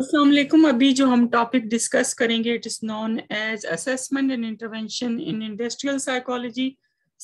असलम अभी जो हम टॉपिक डिस्कस करेंगे it is known as assessment and intervention in industrial psychology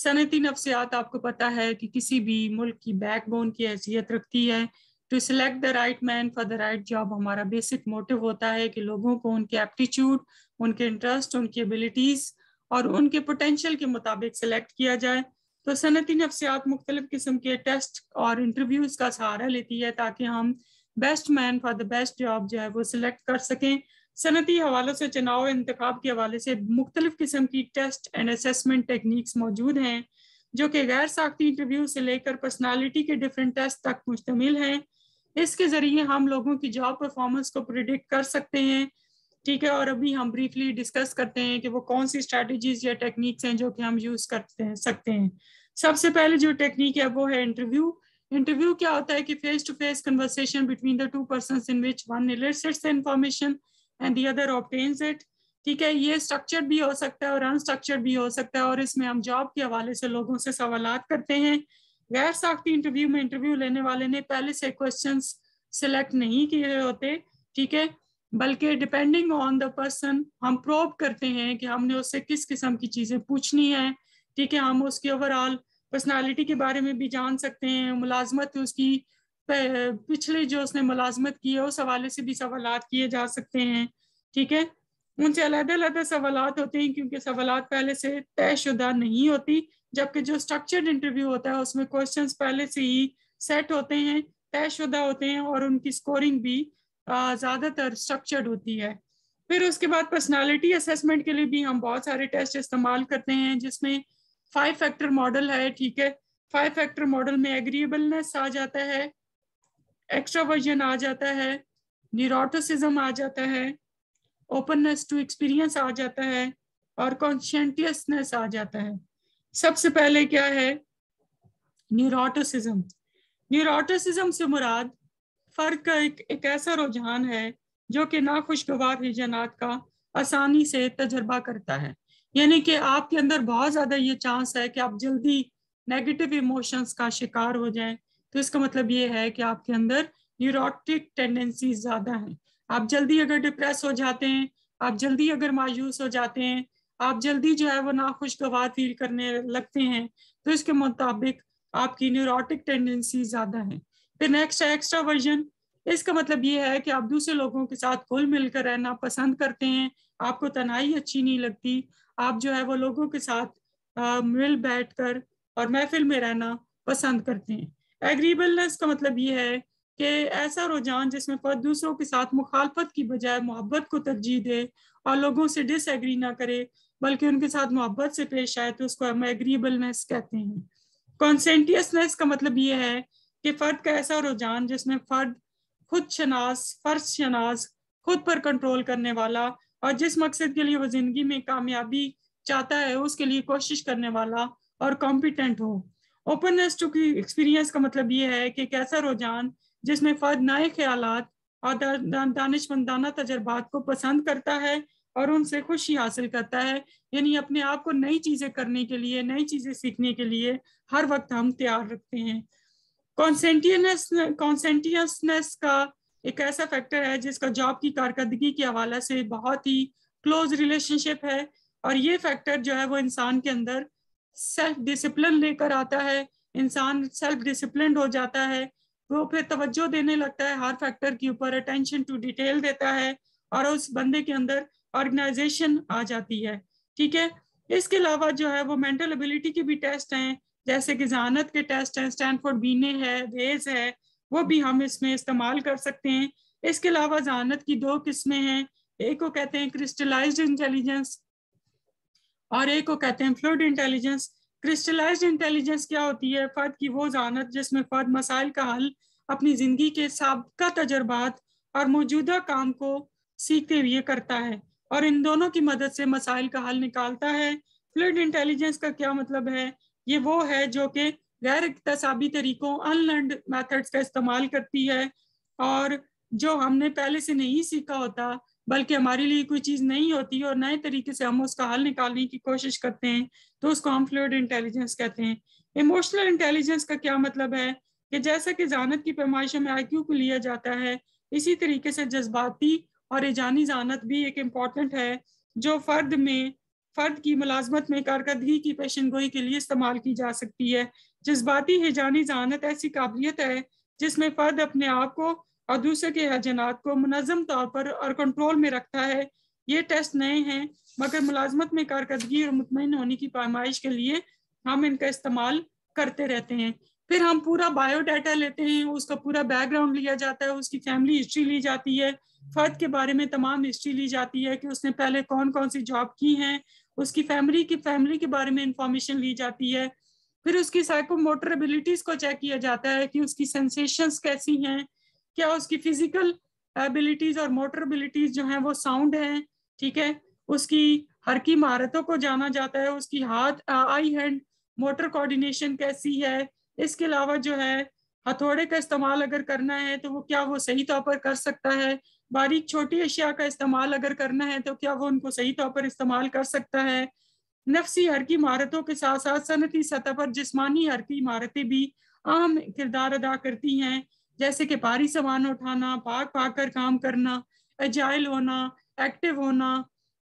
सनती नफ्सियात आपको पता है कि किसी भी मुल्क की बैकबोन की हैसियत रखती है to select the right man for the right job हमारा बेसिक मोटिव होता है कि लोगों को उनके एप्टीट्यूड उनके इंटरेस्ट उनकी एबिलिटीज़ और उनके पोटेंशल के मुताबिक सेलेक्ट किया जाए तो सनती नफ्सियात मुख्तलिफ़ किस्म के टेस्ट और इंटरव्यूज़ का सहारा लेती है ताकि हम best man for the best job जो है वो सिलेक्ट कर सकें सनती हवालों से चुनाव इंतखब के हवाले से मुख्तलिफ़ किस्म की टेस्ट एंड असमेंट टेक्निक्स मौजूद हैं जो कि गैर साख्ती इंटरव्यू से लेकर पर्सनैलिटी के डिफरेंट टेस्ट तक मुश्तमिल हैं इसके ज़रिए हम लोगों की जॉब परफॉर्मेंस को प्रिडिक्ट कर सकते हैं ठीक है और अभी हम ब्रीफली डिस्कस करते हैं कि वो कौन सी स्ट्रेटजीज या टेक्निक्स हैं जो कि हम यूज़ करते हैं सकते हैं सबसे पहले जो टेक्निक है वो है इंटरव्यू इंटरव्यू क्या होता है कि face to face conversation between the two person in which one elicits information and the other obtains it ठीक है ये स्ट्रक्चर भी हो सकता है और अनस्ट्रक्चर भी हो सकता है और इसमें हम जॉब के हवाले से लोगों से सवाल करते हैं गैर साख्ती इंटरव्यू में इंटरव्यू लेने वाले ने पहले से क्वेश्चन सेलेक्ट नहीं किए होते ठीक है बल्कि डिपेंडिंग ऑन द पर्सन हम प्रोब करते हैं कि हमने उससे किस किस्म की चीज़ें पूछनी है ठीक है हम उसकी ओवरऑल पर्सनालिटी के बारे में भी जान सकते हैं मुलाजमत उसकी पिछले जो उसने मुलाजमत की है उस हवाले से भी सवाल किए जा सकते हैं ठीक है उनसे अलग-अलग सवाल होते हैं क्योंकि सवाल पहले से तयशुदा नहीं होती जबकि जो स्ट्रक्चर्ड इंटरव्यू होता है उसमें क्वेश्चन पहले से ही सेट होते हैं तयशुदा होते हैं और उनकी स्कोरिंग भी ज़्यादातर स्ट्रक्चर्ड होती है फिर उसके बाद पर्सनैलिटी असेसमेंट के लिए भी हम बहुत सारे टेस्ट इस्तेमाल करते हैं जिसमें फाइव फैक्टर मॉडल है ठीक है फाइव फैक्टर मॉडल में एग्रीएबलनेस आ जाता है एक्स्ट्रावर्जन आ जाता है न्यूरोटिसिज्म आ जाता है ओपननेस टू एक्सपीरियंस आ जाता है और कॉन्शियंटियसनेस आ जाता है सबसे पहले क्या है न्यूरोटिसिज्म न्यूरोटिसिज्म से मुराद फर्क का एक, एक ऐसा रुझान है जो कि नाखुशगवार हिजनात का आसानी से तजर्बा करता है यानी कि आपके अंदर बहुत ज्यादा ये चांस है कि आप जल्दी नेगेटिव इमोशंस का शिकार हो जाएं तो इसका मतलब ये है कि आपके अंदर न्यूरोटिक टेंडेंसीज ज्यादा हैं आप जल्दी अगर डिप्रेस हो जाते हैं आप जल्दी अगर मायूस हो जाते हैं आप जल्दी जो है वो नाखुशगवार फील करने लगते हैं तो इसके मुताबिक आपकी न्यूरोटिक टेंडेंसी ज्यादा है फिर नेक्स्ट है वर्जन इसका मतलब ये है कि आप दूसरे लोगों के साथ घुल मिलकर रहना पसंद करते हैं आपको तनाई अच्छी नहीं लगती आप जो है वो लोगों के साथ मिल बैठ कर और महफिल में रहना पसंद करते हैं एग्रीबलनेस का मतलब ये है कि ऐसा रुझान जिसमें फर्द दूसरों के साथ मुखालफत की बजाय मोहब्बत को तरजीह दे और लोगों से डिसएग्री ना करे बल्कि उनके साथ मोहब्बत से पेश आए तो उसको हम एग्रीबलनेस कहते हैं कॉन्सेंटियसनेस का मतलब ये है कि फ़र्द का ऐसा रुझान जिसमें फ़र्द खुद शनास फर्श शनास खुद पर कंट्रोल करने वाला और जिस मकसद के लिए वो जिंदगी में कामयाबी चाहता है उसके लिए कोशिश करने वाला और कॉम्पिटेंट हो ओपननेस टू की एक्सपीरियंस का मतलब ये है कि एक ऐसा रुझान जिसमें फर्द नए ख्याल और दानिशमंदाना तजर्बात को पसंद करता है और उनसे खुशी हासिल करता है यानी अपने आप को नई चीज़ें करने के लिए नई चीज़ें सीखने के लिए हर वक्त हम तैयार रखते हैं कॉन्सेंटियनस कॉन्सेंटियसनेस का एक ऐसा फैक्टर है जिसका जॉब की कारकर्दगी के हवाले से बहुत ही क्लोज रिलेशनशिप है और ये फैक्टर जो है वो इंसान के अंदर सेल्फ डिसिप्लिन लेकर आता है इंसान सेल्फ डिसिप्लिन हो जाता है वो फिर तवज्जो देने लगता है हर फैक्टर के ऊपर अटेंशन टू डिटेल देता है और उस बंदे के अंदर ऑर्गेनाइजेशन आ जाती है ठीक है इसके अलावा जो है वो मेंटल एबिलिटी के भी टेस्ट हैं जैसे कि जहानत के टेस्ट हैं स्टैनफोर्ड बीने है वेज है वो भी हम इसमें इस्तेमाल कर सकते हैं इसके अलावा जानत की दो किस्में हैं एक को कहते हैं क्रिस्टलाइज्ड इंटेलिजेंस और एक को कहते हैं फ्लूड इंटेलिजेंस क्रिस्टलाइज्ड इंटेलिजेंस क्या होती है फ़र्द की वो जानत जिसमें फ़र्द मसाइल का हल अपनी ज़िंदगी के सबका तजर्बात और मौजूदा काम को सीखते हुए करता है और इन दोनों की मदद से मसाइल का हल निकालता है फ्लूड इंटेलिजेंस का क्या मतलब है ये वो है जो कि गैर इकतसाबी तरीकों अनलर्न मैथड्स का इस्तेमाल करती है और जो हमने पहले से नहीं सीखा होता बल्कि हमारे लिए कोई चीज़ नहीं होती और नए तरीके से हम उसका हल निकालने की कोशिश करते हैं तो उसको हम फ्लूड इंटेलिजेंस कहते हैं इमोशनल इंटेलिजेंस का क्या मतलब है कि जैसा कि जानत की पैमाइश में आई को लिया जाता है इसी तरीके से जज्बाती और एजानी जानत भी एक इम्पॉर्टेंट है जो फर्द में फ़र्द की मुलाजमत में कारकर्दगी की पेशन गोई के लिए इस्तेमाल की जा सकती है जज्बाती हिजानी जहानत ऐसी काबिलियत है जिसमें फ़र्द अपने आप को और दूसरे के हजनात को मनजम तौर पर और कंट्रोल में रखता है ये टेस्ट नए हैं मगर मुलाजमत में कारकर्दगी और मुतमिन होने की पैमाइश के लिए हम इनका इस्तेमाल करते रहते हैं फिर हम पूरा बायोडाटा लेते हैं उसका पूरा बैकग्राउंड लिया जाता है उसकी फैमिली हिस्ट्री ली जाती है फर्द के बारे में तमाम हिस्ट्री ली जाती है कि उसने पहले कौन कौन सी जॉब की हैं उसकी फैमिली की फैमिली के बारे में इंफॉर्मेशन ली जाती है फिर उसकी साइकोमोटर एबिलिटीज को चेक किया जाता है कि उसकी सेंसेशंस कैसी हैं क्या उसकी फिजिकल एबिलिटीज और मोटर एबिलिटीज जो हैं वो साउंड हैं ठीक है उसकी हर की महारतों को जाना जाता है उसकी हाथ आई हैंड मोटर कोऑर्डिनेशन कैसी है इसके अलावा जो है हथौड़े का इस्तेमाल अगर करना है तो वो क्या वो सही तौर पर कर सकता है बारीक छोटी अशिया का इस्तेमाल अगर करना है तो क्या वो उनको सही तौर पर इस्तेमाल कर सकता है नफसी हरकी इमारतों के साथ साथ सनती सतह पर हर की इमारतें भी अहम किरदार अदा करती हैं जैसे कि भारी सामान उठाना भाग भाग कर काम करना एजाइल होना एक्टिव होना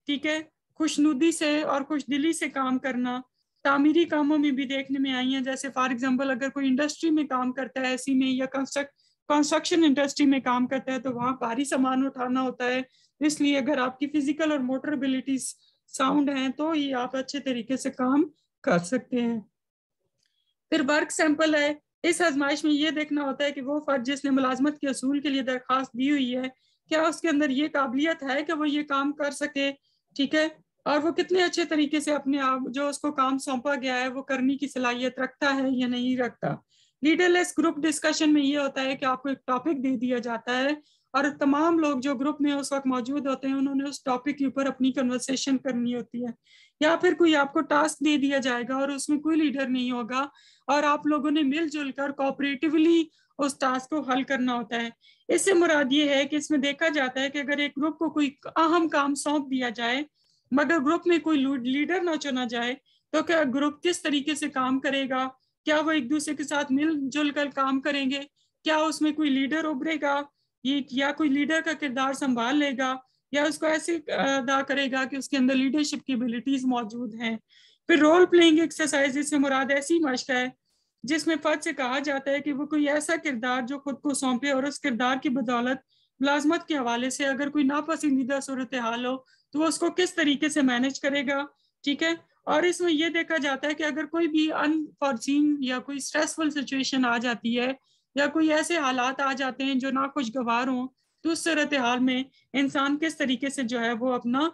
ठीक है खुशनुदी से और खुश दिली से काम करना तामीरी कामों में भी देखने में आई हैं जैसे फॉर एग्जांपल अगर कोई इंडस्ट्री में काम करता है ऐसी में या कंस्ट्रक्ट कंस्ट्रक्शन इंडस्ट्री में काम करता है तो वहाँ भारी सामान उठाना होता है इसलिए अगर आपकी फिजिकल और मोटर एबिलिटीज साउंड हैं तो ये आप अच्छे तरीके से काम कर सकते हैं फिर वर्क सैंपल है इस आजमाइश में ये देखना होता है कि वो फर्ज जिसने मुलाजमत के असूल के लिए दरख्वास्त दी हुई है क्या उसके अंदर ये काबिलियत है कि वो ये काम कर सके ठीक है और वो कितने अच्छे तरीके से अपने आप जो उसको काम सौंपा गया है वो करने की सलाहियत रखता है या नहीं रखता लीडरलेस ग्रुप डिस्कशन में ये होता है कि आपको एक टॉपिक दे दिया जाता है और तमाम लोग जो ग्रुप में उस वक्त मौजूद होते हैं उन्होंने उस टॉपिक के ऊपर अपनी कन्वर्सेशन करनी होती है या फिर कोई आपको टास्क दे दिया जाएगा और उसमें कोई लीडर नहीं होगा और आप लोगों ने मिलजुल कर कोऑपरेटिवली उस टास्क को हल करना होता है इससे मुराद ये है कि इसमें देखा जाता है कि अगर एक ग्रुप को कोई अहम काम सौंप दिया जाए मगर ग्रुप में कोई लीडर ना चुना जाए तो क्या ग्रुप किस तरीके से काम करेगा क्या वो एक दूसरे के साथ मिलजुल कर काम करेंगे क्या उसमें कोई लीडर उभरेगा ये या कोई लीडर का किरदार संभाल लेगा या उसको ऐसे अदा करेगा कि उसके अंदर लीडरशिप की एबिलिटीज मौजूद हैं फिर रोल प्लेइंग एक्सरसाइज से मुराद ऐसी मशक है जिसमें फर्ज से कहा जाता है कि वो कोई ऐसा किरदार जो खुद को सौंपे और उस किरदार की बदौलत मुलाजमत के हवाले से अगर कोई नापसंदीदा सूरत हाल हो तो वो उसको किस तरीके से मैनेज करेगा ठीक है और इसमें यह देखा जाता है कि अगर कोई भी अनफॉर्चीन या कोई स्ट्रेसफुल सिचुएशन आ जाती है या कोई ऐसे हालात आ जाते हैं जो ना खुशगवार हों तो उस सूरत हाल में इंसान किस तरीके से जो है वो अपना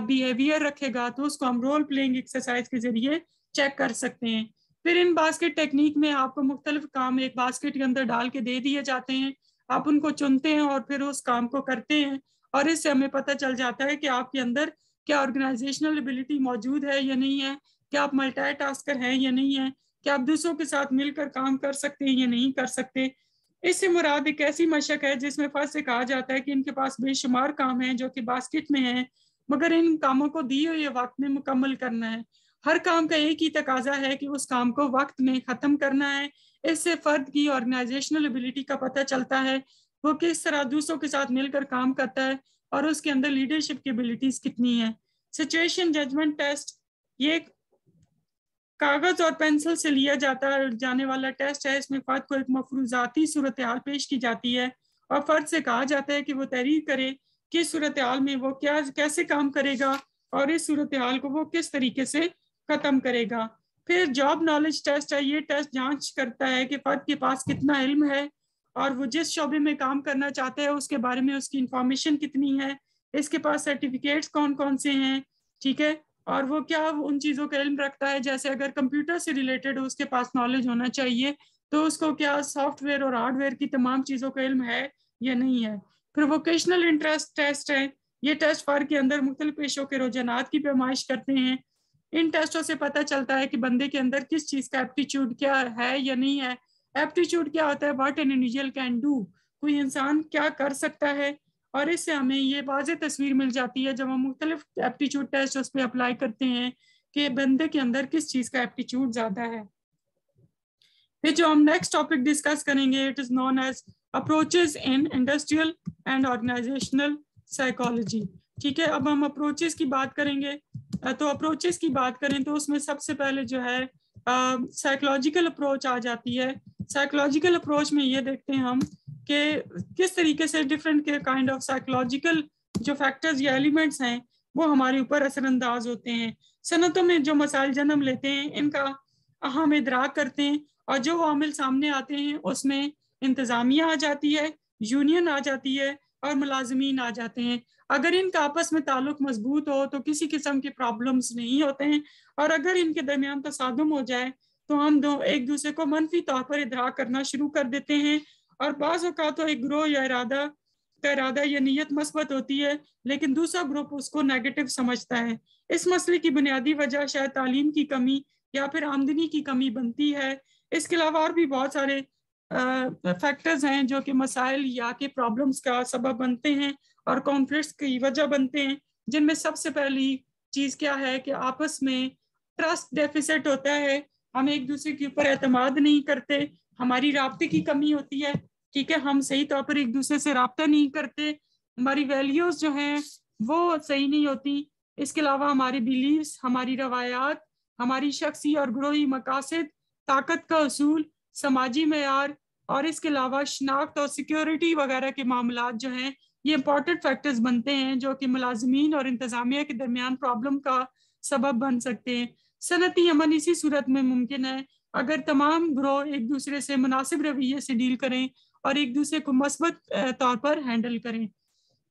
बिहेवियर रखेगा तो उसको हम रोल प्लेइंग एक्सरसाइज के जरिए चेक कर सकते हैं फिर इन बास्केट टेक्निक में आपको मुख्तलिफ काम एक बास्केट के अंदर डाल के दे दिए जाते हैं आप उनको चुनते हैं और फिर उस काम को करते हैं और इससे हमें पता चल जाता है कि आपके अंदर क्या ऑर्गेनाइजेशनल एबिलिटी मौजूद है या नहीं है क्या आप मल्टी हैं या नहीं है क्या आप दूसरों के साथ मिलकर काम कर सकते हैं या नहीं कर सकते इससे मुराद एक ऐसी मशक है जिसमें फर्ज से कहा जाता है कि इनके पास बेशुमार काम हैं जो कि बास्केट में है मगर इन कामों को दिए हुए वक्त में मुकम्मल करना है हर काम का एक ही तकाजा है कि उस काम को वक्त में ख़त्म करना है इससे फ़र्द की ऑर्गेनाइजेशनल एबिलिटी का पता चलता है वो किस तरह दूसरों के साथ मिलकर काम करता है और उसके अंदर लीडरशिप की एबिलिटीज कितनी है सिचुएशन जजमेंट टेस्ट ये कागज और पेंसिल से लिया जाता जाने वाला टेस्ट है इसमें फर्द को एक मफरूजाती सूरत हाल पेश की जाती है और फर्द से कहा जाता है कि वो तहरीर करे किस सूरत हाल में वो क्या कैसे काम करेगा और इस सूरत हाल को वो किस तरीके से ख़त्म करेगा फिर जॉब नॉलेज टेस्ट है ये टेस्ट जांच करता है कि फर्द के पास कितना इल्म है और वो जिस शोबे में काम करना चाहता है उसके बारे में उसकी इंफॉर्मेशन कितनी है इसके पास सर्टिफिकेट्स कौन कौन से हैं ठीक है और वो क्या उन चीज़ों का इल्म रखता है जैसे अगर कंप्यूटर से रिलेटेड उसके पास नॉलेज होना चाहिए तो उसको क्या सॉफ्टवेयर और हार्डवेयर की तमाम चीज़ों का इल्म है या नहीं है फिर वोकेशनल इंटरेस्ट टेस्ट है ये टेस्ट फर के अंदर मुख्तल पेशों के रुझाना की पैमाइश करते हैं इन टेस्टों से पता चलता है कि बंदे के अंदर किस चीज़ का एप्टीट्यूड क्या है या नहीं है एप्टीट्यूड क्या होता है what an individual can do कोई इंसान क्या कर सकता है और इससे हमें ये वाज तस्वीर मिल जाती है जब हम मुख्तलिफ एप्टीट्यूड टेस्ट उस पर अप्लाई करते हैं कि बंदे के अंदर किस चीज़ का एप्टीट्यूड ज़्यादा है फिर जो हम नेक्स्ट टॉपिक डिस्कस करेंगे it is known as approaches in industrial and organisational psychology ठीक है अब हम अप्रोचेस की बात करेंगे तो अप्रोचेस की बात करें तो उसमें सबसे पहले जो है साइकोलॉजिकल अप्रोच आ जाती है साइकोलॉजिकल अप्रोच में ये देखते हैं हम कि किस तरीके से डिफरेंट के काइंड ऑफ साइकोलॉजिकल जो फैक्टर्स या एलिमेंट्स हैं वो हमारे ऊपर असरअंदाज होते हैं सनतों में जो मसाइल जन्म लेते हैं इनका अहम इधराक करते हैं और जो आमिल सामने आते हैं उसमें इंतज़ामिया आ जाती है यूनियन आ जाती है और मुलाजमीन आ जाते हैं अगर इनका आपस में ताल्लुक मजबूत हो तो किसी किस्म के प्रॉब्लम्स नहीं होते हैं और अगर इनके दरमियान तसादम हो जाए तो हम दो एक दूसरे को मनफी तौर पर इधरा करना शुरू कर देते हैं और बाज़ अवका तो एक ग्रोह या इरादा का इरादा या नीयत मस्बत होती है लेकिन दूसरा ग्रुप उसको नेगेटिव समझता है इस मसले की बुनियादी वजह शायद तालीम की कमी या फिर आमदनी की कमी बनती है इसके अलावा और भी बहुत सारे फैक्टर्स हैं जो कि मसाइल या के प्रॉब्लम्स का सबब बनते हैं और कॉन्फ्लिक्ट की वजह बनते हैं जिनमें सबसे पहली चीज़ क्या है कि आपस में ट्रस्ट डेफिसिट होता है हम एक दूसरे के ऊपर एतमाद नहीं करते हमारी रबते की कमी होती है ठीक है हम सही तौर पर एक दूसरे से रबता नहीं करते हमारी वैल्यूज जो हैं वो सही नहीं होती इसके अलावा हमारे बिलीव हमारी रवायात हमारी शख्सी और ग्रोही मकासद ताकत का असूल समाजी मैार और इसके अलावा शनाख्त और सिक्योरिटी वगैरह के मामला जो हैं ये इम्पॉर्टेंट फैक्टर्स बनते हैं जो कि मुलाजमीन और इंतज़ामिया के दरमियान प्रॉब्लम का सबब बन सकते हैं सनती अमन इसी सूरत में मुमकिन है अगर तमाम ग्रोह एक दूसरे से मुनासिब रवैये से डील करें और एक दूसरे को मस्बत तौर पर हैंडल करें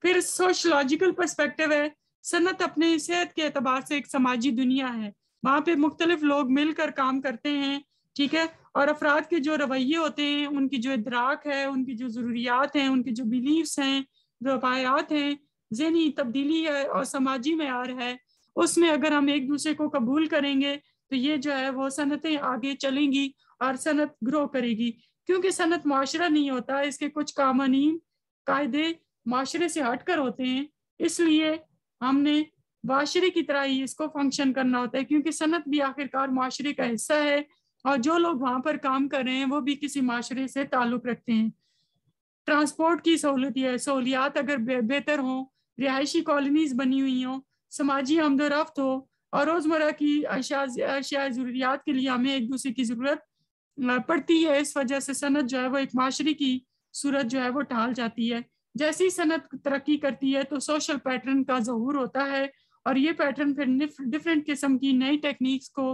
फिर सोशलॉजिकल परस्पेक्टिव है सनत अपने सेहत के अतबार से एक समाजी दुनिया है वहाँ पे मुख्तलिफ लोग मिलकर काम करते हैं ठीक है और अफराद के जो रवैये होते हैं उनकी जो इदराक है उनकी जो ज़रूरियात हैं उनकी जो बिलीव्स हैं जो रवायात हैं जहनी तब्दीली है और समाजी मैार है उसमें अगर हम एक दूसरे को कबूल करेंगे तो ये जो है वो सनतें आगे चलेंगी और सनत ग्रो करेगी क्योंकि सनत माशरा नहीं होता इसके कुछ कामानी कायदे माशरे से हटकर होते हैं इसलिए हमने माशरे की तरह ही इसको फंक्शन करना होता है क्योंकि सनत भी आखिरकार माशरे का हिस्सा है और जो लोग वहाँ पर काम कर रहे हैं वो भी किसी माशरे से ताल्लुक रखते हैं ट्रांसपोर्ट की सहूलत है सहूलियात अगर बेहतर हों रिहायशी कॉलोनीज बनी हुई हों समाजी हमदरफ्त हो और रोज़मर्रा की अशिया ज़रूरियात के लिए हमें एक दूसरे की ज़रूरत पड़ती है इस वजह से सनत जो है वो एक माशरे की सूरत जो है वो टाल जाती है जैसी सनत तरक्की करती है तो सोशल पैटर्न का जहूर होता है और ये पैटर्न फिर डिफरेंट किस्म की नई टेक्निक्स को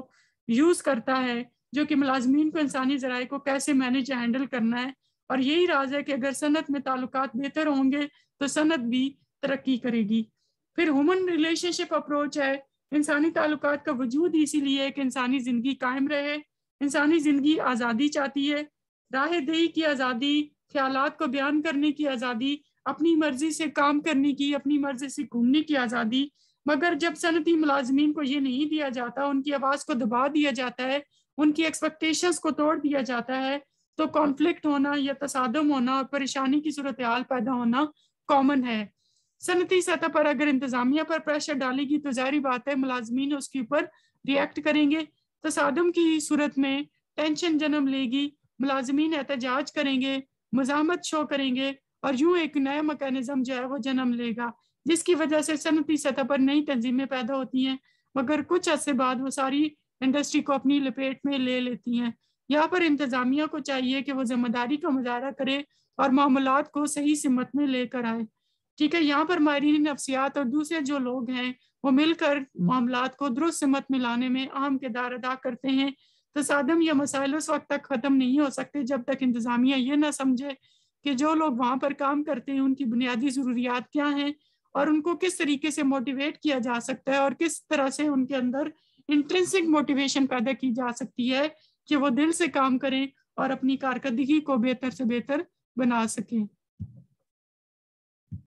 यूज़ करता है जो कि मुलाजमीन को इंसानी ज़राए को कैसे मैनेज हैंडल करना है और यही राज है कि अगर सनत में ताल्लुक बेहतर होंगे तो सनत भी तरक्की करेगी फिर ह्यूमन रिलेशनशिप अप्रोच है इंसानी ताल्लुक का वजूद इसीलिए है कि इंसानी ज़िंदगी कायम रहे इंसानी ज़िंदगी आज़ादी चाहती है राह दही की आज़ादी ख्याल को बयान करने की आज़ादी अपनी मर्जी से काम करने की अपनी मर्जी से घूमने की आज़ादी मगर जब सनती मुलाजमीन को ये नहीं दिया जाता उनकी आवाज़ को दबा दिया जाता है उनकी एक्सपेक्टेशंस को तोड़ दिया जाता है तो कॉन्फ्लिक्ट होना या तसादम होना और परेशानी की सूरत हाल पैदा होना कॉमन है सनती तो सतह पर अगर इंतजामिया पर प्रेशर डालेगी तो जारी बात है मुलाजमीन उसके ऊपर रिएक्ट करेंगे तसादम की सूरत में टेंशन जन्म लेगी मुलाजमीन एहतजाज करेंगे मजामत शो करेंगे और यूं एक नया मकैनिज़म जो है वो जन्म लेगा जिसकी वजह से सनती तो सतह पर नई तंजीमें पैदा होती हैं मगर कुछ अरसे बाद वो सारी इंडस्ट्री को अपनी लपेट में ले लेती हैं यहाँ पर इंतज़ामिया को चाहिए कि वो जिम्मेदारी का मुजाहरा करे और मामला को सही सिमत में लेकर आए ठीक है यहाँ पर माहरीन नफ्सियात और दूसरे जो लोग हैं वो मिलकर मामला को दुरुस्त मत मिलाने में अहम किरदार अदा करते हैं तसादम या मसाइल उस वक्त तक ख़त्म नहीं हो सकते जब तक इंतज़ामिया ये ना समझे कि जो लोग वहाँ पर काम करते हैं उनकी बुनियादी ज़रूरियात क्या हैं और उनको किस तरीके से मोटिवेट किया जा सकता है और किस तरह से उनके अंदर इंट्रेंसिक मोटिवेशन पैदा की जा सकती है कि वो दिल से काम करें और अपनी कारकर्दगी को बेहतर से बेहतर बना सकें